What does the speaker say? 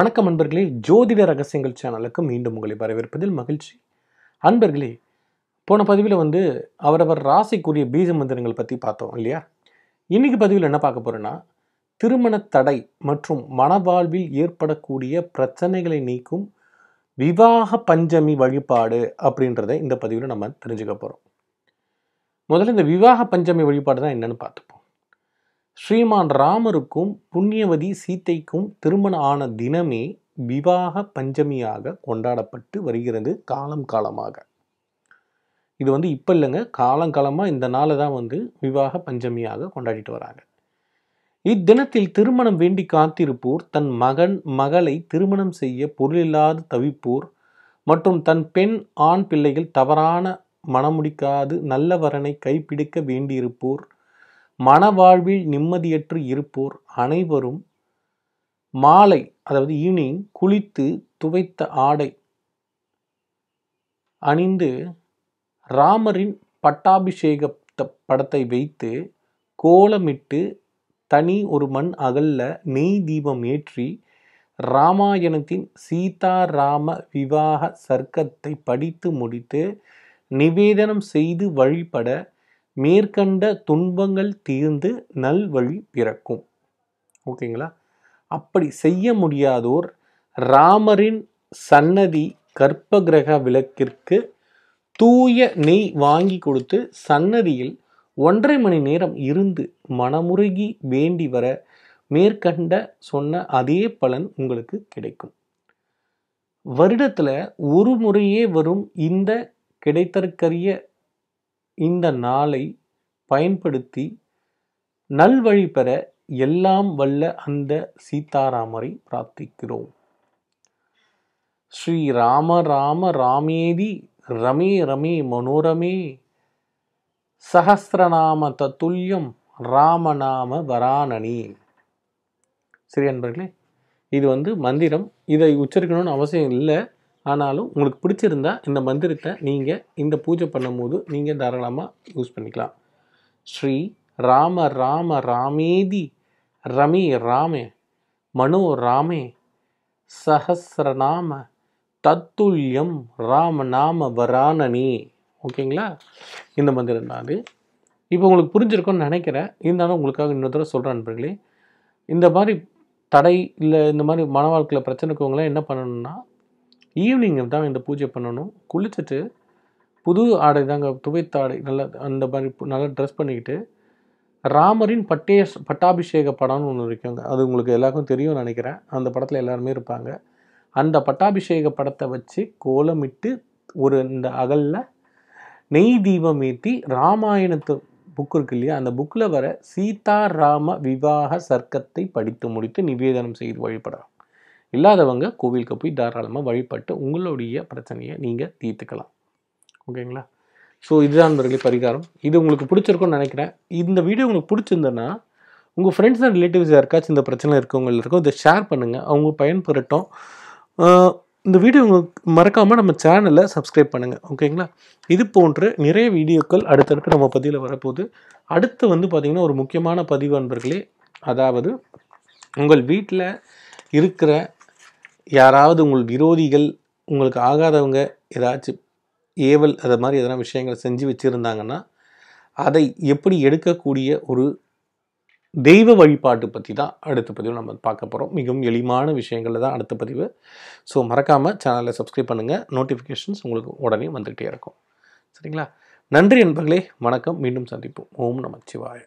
வணக்கம் அன்பர்களே ஜோதிட ரகசியங்கள் சேனலுக்கு மீண்டும் உங்களை வரவேற்பதில் மகிழ்ச்சி அன்பர்களே போன பதிவில் வந்து அவரவர் ராசிக்குரிய பீஜ மந்திரங்கள் பற்றி பார்த்தோம் இல்லையா இன்றைக்கி பதிவில் என்ன பார்க்க போகிறேன்னா திருமண தடை மற்றும் மனவாழ்வில் ஏற்படக்கூடிய பிரச்சனைகளை நீக்கும் விவாக பஞ்சமி வழிபாடு அப்படின்றத இந்த பதிவில் நம்ம தெரிஞ்சுக்க போகிறோம் முதல்ல இந்த விவாக பஞ்சமி வழிபாடு தான் என்னென்னு பார்த்துப்போம் ஸ்ரீமான் ராமருக்கும் புண்ணியவதி சீத்தைக்கும் திருமணம் ஆன தினமே விவாக பஞ்சமியாக கொண்டாடப்பட்டு வருகிறது காலம் காலமாக இது வந்து இப்போ இல்லைங்க காலங்காலமாக இந்த நாளை தான் வந்து விவாக பஞ்சமியாக கொண்டாடிட்டு வராங்க இத்தினத்தில் திருமணம் வேண்டி காத்திருப்போர் தன் மகன் மகளை திருமணம் செய்ய பொருளில்லாத தவிப்போர் மற்றும் தன் பெண் ஆண் பிள்ளைகள் தவறான மனமுடிக்காது நல்ல வரனை கைப்பிடிக்க வேண்டியிருப்போர் மனவாழ்வில் நிம்மதியற்று இருப்போர் அனைவரும் மாலை அதாவது ஈவினிங் குளித்து துவைத்த ஆடை அணிந்து ராமரின் பட்டாபிஷேக படத்தை வைத்து கோலமிட்டு தனி ஒரு மண் அகல்ல நெய் தீபம் ஏற்றி ராமாயணத்தின் சீதாராம விவாக சர்க்கத்தை படித்து முடித்து நிவேதனம் செய்து வழிபட மேற்கண்ட துன்பங்கள் தீர்ந்து நல்வழி பிறக்கும் ஓகேங்களா அப்படி செய்ய முடியாதோர் ராமரின் சன்னதி கற்ப கிரக விளக்கிற்கு தூய நெய் வாங்கி கொடுத்து சன்னதியில் ஒன்றரை மணி நேரம் இருந்து மனமுருகி வேண்டி வர மேற்கண்ட சொன்ன அதே பலன் உங்களுக்கு கிடைக்கும் வருடத்தில் ஒரு முறையே வரும் இந்த கிடைத்தற்கரிய இந்த நாளை பயன்படுத்தி நல்வழி பெற எல்லாம் வல்ல அந்த சீதாராமரை பிரார்த்திக்கிறோம் ஸ்ரீ ராம ராம ராமேதி ரமே ரமே மனோரமே சகசிரநாம தத்துல்யம் ராமநாம வராணனி சரி அன்பர்களே இது வந்து மந்திரம் இதை உச்சரிக்கணும்னு அவசியம் இல்லை ஆனாலும் உங்களுக்கு பிடிச்சிருந்தா இந்த மந்திரத்தை நீங்கள் இந்த பூஜை பண்ணும்போது நீங்கள் தாராளமாக யூஸ் பண்ணிக்கலாம் ஸ்ரீ ராம ராம ராமேதி ரமி ராமே மனோ ராமே சஹசிரநாம தத்துல்யம் ராம நாம வராணனி ஓகேங்களா இந்த மந்திரம் தான் அது இப்போ உங்களுக்கு புரிஞ்சிருக்கும்னு நினைக்கிறேன் இருந்தாலும் உங்களுக்காக இன்னொரு தடவை சொல்கிறேன் நண்பர்களே இந்த மாதிரி தடை இல்லை இந்த மாதிரி மன வாழ்க்கையில் பிரச்சனைக்குவங்களாம் என்ன பண்ணணும்னா ஈவினிங்கில் தான் இந்த பூஜை பண்ணணும் குளிச்சுட்டு புது ஆடை தாங்க துவைத்த ஆடை அந்த மாதிரி நல்லா ட்ரெஸ் பண்ணிக்கிட்டு ராமரின் பட்டேஷ் பட்டாபிஷேக படம்னு ஒன்று இருக்குங்க அது உங்களுக்கு எல்லாருக்கும் தெரியும்னு நினைக்கிறேன் அந்த படத்தில் எல்லாருமே இருப்பாங்க அந்த பட்டாபிஷேக படத்தை வச்சு கோலமிட்டு ஒரு இந்த அகலில் நெய் தீபம் ஏற்றி ராமாயணத்து புக் இருக்கு இல்லையா அந்த புக்கில் வர சீதா ராம விவாக சர்க்கத்தை படித்து முடித்து நிவேதனம் செய்து வழிபடலாம் இல்லாதவங்க கோவிலுக்கு போய் தாராளமாக வழிபட்டு உங்களுடைய பிரச்சனையை நீங்கள் தீர்த்துக்கலாம் ஓகேங்களா ஸோ இதுதான் நண்பர்களே பரிகாரம் இது உங்களுக்கு பிடிச்சிருக்கும்னு நினைக்கிறேன் இந்த வீடியோ உங்களுக்கு பிடிச்சிருந்தேன்னா உங்கள் ஃப்ரெண்ட்ஸ் அண்ட் ரிலேட்டிவ்ஸ் யாருக்காச்சும் இந்த பிரச்சனை இருக்கவங்களில் இருக்கோ இதை ஷேர் பண்ணுங்கள் அவங்க பயன்பெறட்டும் இந்த வீடியோ உங்களுக்கு மறக்காமல் நம்ம சேனலை சப்ஸ்கிரைப் பண்ணுங்கள் ஓகேங்களா இது போன்று நிறைய வீடியோக்கள் அடுத்தடுத்து நம்ம பதிவில் வரப்போகுது அடுத்து வந்து பார்த்திங்கன்னா ஒரு முக்கியமான பதிவு அன்பர்களே அதாவது உங்கள் வீட்டில் இருக்கிற யாராவது உங்கள் விரோதிகள் உங்களுக்கு ஆகாதவங்க ஏதாச்சும் ஏவல் அது மாதிரி எதனா விஷயங்களை செஞ்சு வச்சுருந்தாங்கன்னா அதை எப்படி எடுக்கக்கூடிய ஒரு தெய்வ வழிபாட்டு பற்றி தான் அடுத்த பதிவு நம்ம பார்க்க போகிறோம் மிகவும் எளிமான விஷயங்களில் தான் அடுத்த பதிவு ஸோ மறக்காமல் சேனலை சப்ஸ்கிரைப் பண்ணுங்கள் நோட்டிஃபிகேஷன்ஸ் உங்களுக்கு உடனே வந்துக்கிட்டே இருக்கும் சரிங்களா நன்றி நண்பர்களே வணக்கம் மீண்டும் சந்திப்போம் ஓம் நமச்சிவாய